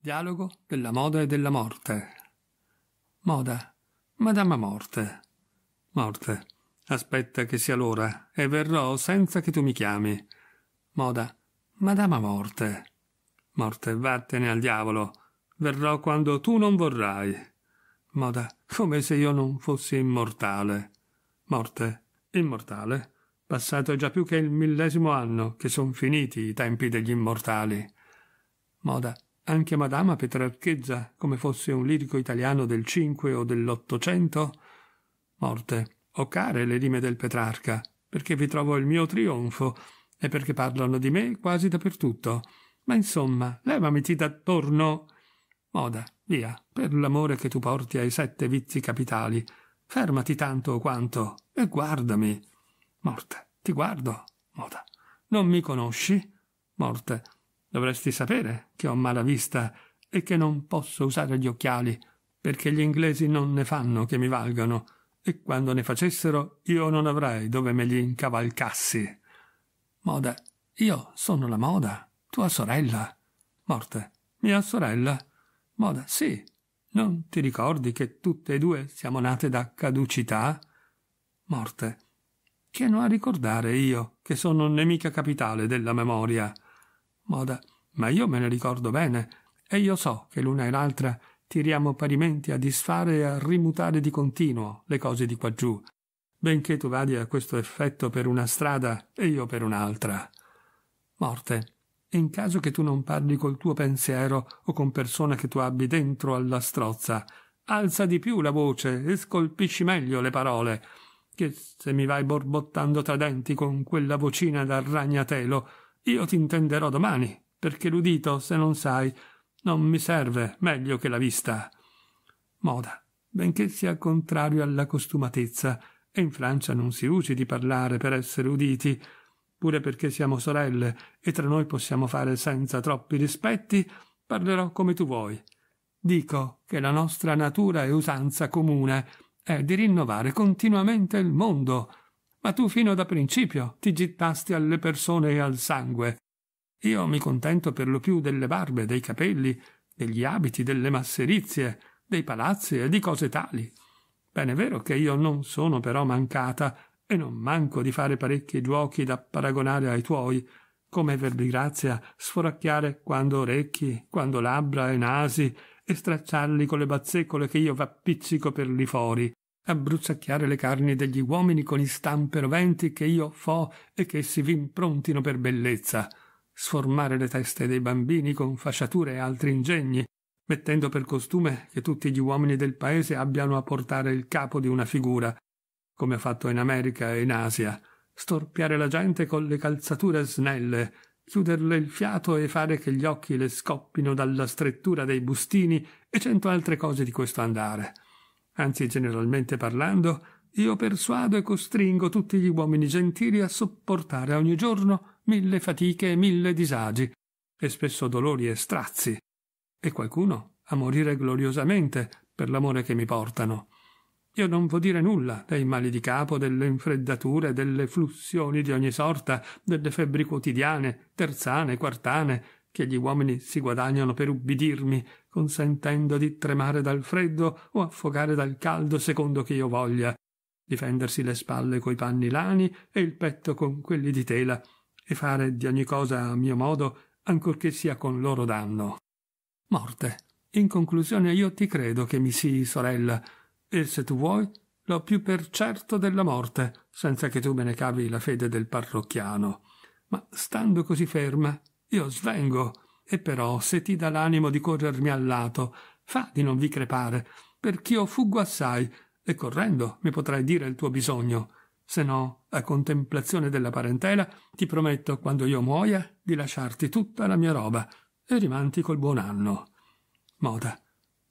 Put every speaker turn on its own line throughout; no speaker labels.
Dialogo della moda e della morte. Moda. Madama morte. Morte. Aspetta che sia l'ora e verrò senza che tu mi chiami. Moda. Madama morte. Morte, vattene al diavolo. Verrò quando tu non vorrai. Moda. Come se io non fossi immortale. Morte. Immortale. Passato già più che il millesimo anno che son finiti i tempi degli immortali. Moda anche Madama petrarcheggia come fosse un lirico italiano del Cinque o dell'Ottocento? Morte. Ho care le rime del Petrarca, perché vi trovo il mio trionfo e perché parlano di me quasi dappertutto. Ma insomma, levamiti d'attorno. Moda, via, per l'amore che tu porti ai sette vizi capitali. Fermati tanto o quanto e guardami. Morte, ti guardo. Moda, non mi conosci? Morte, Dovresti sapere che ho mala vista e che non posso usare gli occhiali, perché gli inglesi non ne fanno che mi valgano, e quando ne facessero io non avrei dove me li incavalcassi. Moda, io sono la moda, tua sorella. Morte, mia sorella. Moda, sì. Non ti ricordi che tutte e due siamo nate da caducità? Morte. Che non a ricordare io, che sono nemica capitale della memoria. Moda. Ma io me ne ricordo bene, e io so che l'una e l'altra tiriamo parimenti a disfare e a rimutare di continuo le cose di quaggiù, benché tu vadi a questo effetto per una strada e io per un'altra. Morte. In caso che tu non parli col tuo pensiero o con persona che tu abbi dentro alla strozza, alza di più la voce e scolpisci meglio le parole, che se mi vai borbottando tra denti con quella vocina da ragnatelo, io ti intenderò domani, perché l'udito, se non sai, non mi serve meglio che la vista. Moda, benché sia contrario alla costumatezza, e in Francia non si usi di parlare per essere uditi, pure perché siamo sorelle e tra noi possiamo fare senza troppi rispetti, parlerò come tu vuoi. Dico che la nostra natura e usanza comune è di rinnovare continuamente il mondo, ma tu fino da principio ti gittasti alle persone e al sangue. Io mi contento per lo più delle barbe, dei capelli, degli abiti, delle masserizie, dei palazzi e di cose tali. Ben è vero che io non sono però mancata e non manco di fare parecchi giochi da paragonare ai tuoi, come per di grazia sforacchiare quando orecchi, quando labbra e nasi, e stracciarli con le bazzecole che io v'appiccico per lì fuori, abbruzzacchiare le carni degli uomini con istampe roventi che io fo e che si improntino per bellezza, sformare le teste dei bambini con fasciature e altri ingegni, mettendo per costume che tutti gli uomini del paese abbiano a portare il capo di una figura, come ha fatto in America e in Asia, storpiare la gente con le calzature snelle, chiuderle il fiato e fare che gli occhi le scoppino dalla strettura dei bustini e cento altre cose di questo andare. Anzi, generalmente parlando, io persuado e costringo tutti gli uomini gentili a sopportare ogni giorno mille fatiche e mille disagi, e spesso dolori e strazi, e qualcuno a morire gloriosamente per l'amore che mi portano. Io non vo dire nulla dei mali di capo, delle infreddature, delle flussioni di ogni sorta, delle febbri quotidiane, terzane, quartane, che gli uomini si guadagnano per ubbidirmi, consentendo di tremare dal freddo o affogare dal caldo secondo che io voglia, difendersi le spalle coi panni lani e il petto con quelli di tela, e fare di ogni cosa a mio modo, ancorché sia con loro danno. Morte. In conclusione io ti credo che mi sii sorella, e se tu vuoi, l'ho più per certo della morte, senza che tu me ne cavi la fede del parrocchiano. Ma stando così ferma, io svengo, e però se ti dà l'animo di corrermi al lato, fa di non vi crepare, perché io fuggo assai, e correndo mi potrai dire il tuo bisogno. Se no, a contemplazione della parentela, ti prometto, quando io muoia, di lasciarti tutta la mia roba, e rimanti col buon anno. Moda,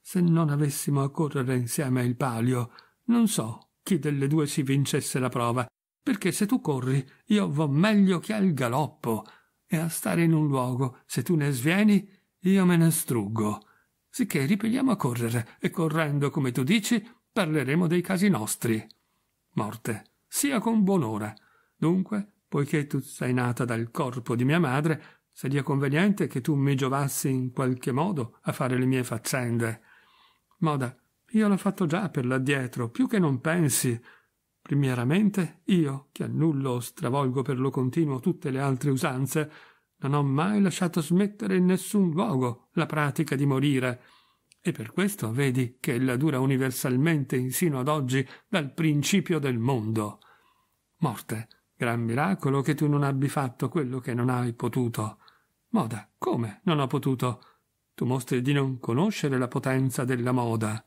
se non avessimo a correre insieme il palio, non so chi delle due si vincesse la prova, perché se tu corri, io vo meglio che al galoppo, e a stare in un luogo. Se tu ne svieni, io me ne struggo. Sicché ripigliamo a correre e correndo, come tu dici, parleremo dei casi nostri. Morte. Sia con buon'ora. Dunque, poiché tu sei nata dal corpo di mia madre, seria conveniente che tu mi giovassi in qualche modo a fare le mie faccende. Moda, io l'ho fatto già per l'addietro, più che non pensi, Primieramente io, che annullo o stravolgo per lo continuo tutte le altre usanze, non ho mai lasciato smettere in nessun luogo la pratica di morire. E per questo vedi che ella dura universalmente insino ad oggi dal principio del mondo. Morte, gran miracolo che tu non abbi fatto quello che non hai potuto. Moda, come non ho potuto? Tu mostri di non conoscere la potenza della moda.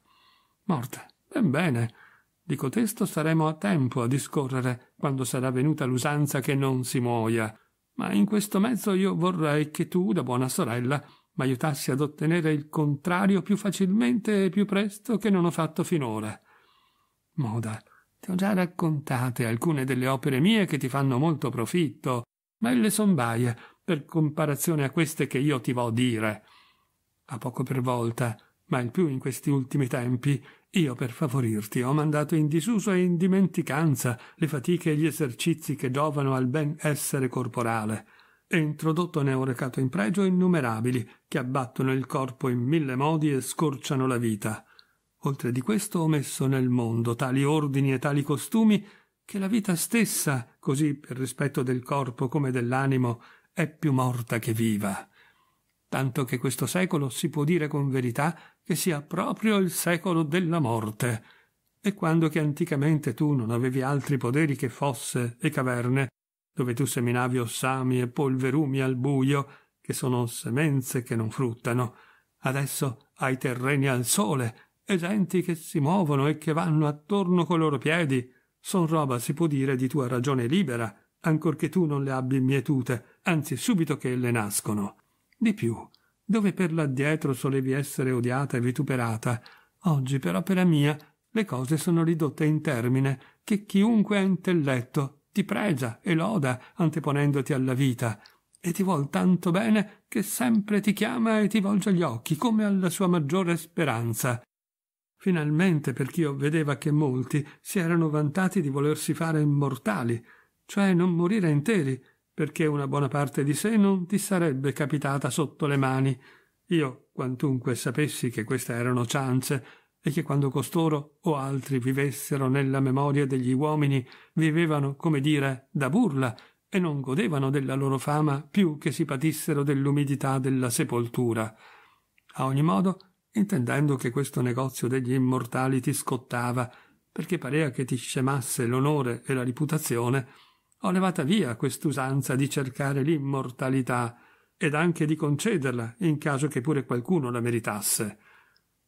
Morte, ben bene, di cotesto saremo a tempo a discorrere quando sarà venuta l'usanza che non si muoia. Ma in questo mezzo io vorrei che tu, da buona sorella, m'aiutassi ad ottenere il contrario più facilmente e più presto che non ho fatto finora. Moda, ti ho già raccontate alcune delle opere mie che ti fanno molto profitto, ma elle son baie per comparazione a queste che io ti vo dire. A poco per volta, ma il più in questi ultimi tempi io per favorirti ho mandato in disuso e in dimenticanza le fatiche e gli esercizi che giovano al ben essere corporale e introdotto ne ho recato in pregio innumerabili che abbattono il corpo in mille modi e scorciano la vita oltre di questo ho messo nel mondo tali ordini e tali costumi che la vita stessa così per rispetto del corpo come dell'animo è più morta che viva tanto che questo secolo si può dire con verità che sia proprio il secolo della morte. E quando che anticamente tu non avevi altri poderi che fosse e caverne, dove tu seminavi ossami e polverumi al buio, che sono semenze che non fruttano, adesso hai terreni al sole, e genti che si muovono e che vanno attorno coi loro piedi. Son roba, si può dire, di tua ragione libera, ancorché tu non le abbi mietute, anzi subito che le nascono. Di più, dove per l'addietro solevi essere odiata e vituperata, oggi per opera mia le cose sono ridotte in termine che chiunque ha intelletto ti pregia e loda anteponendoti alla vita e ti vuol tanto bene che sempre ti chiama e ti volge gli occhi come alla sua maggiore speranza. Finalmente, perché io vedeva che molti si erano vantati di volersi fare immortali, cioè non morire interi, perché una buona parte di sé non ti sarebbe capitata sotto le mani. Io, quantunque sapessi che queste erano ciance, e che quando costoro o altri vivessero nella memoria degli uomini, vivevano, come dire, da burla, e non godevano della loro fama più che si patissero dell'umidità della sepoltura. A ogni modo, intendendo che questo negozio degli immortali ti scottava, perché parea che ti scemasse l'onore e la riputazione, ho levata via quest'usanza di cercare l'immortalità ed anche di concederla in caso che pure qualcuno la meritasse,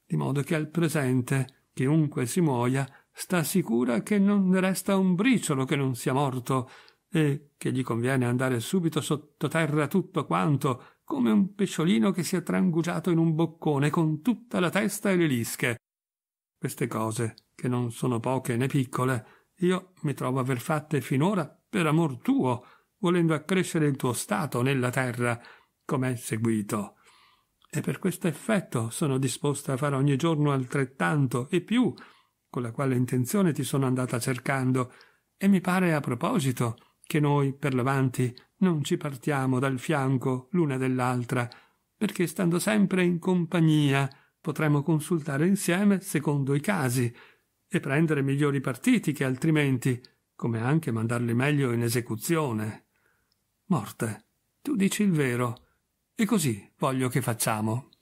di modo che al presente, chiunque si muoia, sta sicura che non ne resta un briciolo che non sia morto e che gli conviene andare subito sottoterra tutto quanto, come un pesciolino che si è trangugiato in un boccone con tutta la testa e le lische. Queste cose, che non sono poche né piccole, io mi trovo aver fatte finora per amor tuo, volendo accrescere il tuo stato nella terra, come è seguito. E per questo effetto sono disposta a fare ogni giorno altrettanto e più, con la quale intenzione ti sono andata cercando, e mi pare a proposito che noi, per l'avanti, non ci partiamo dal fianco l'una dell'altra, perché stando sempre in compagnia potremo consultare insieme secondo i casi e prendere migliori partiti che altrimenti, come anche mandarli meglio in esecuzione. Morte, tu dici il vero, e così voglio che facciamo.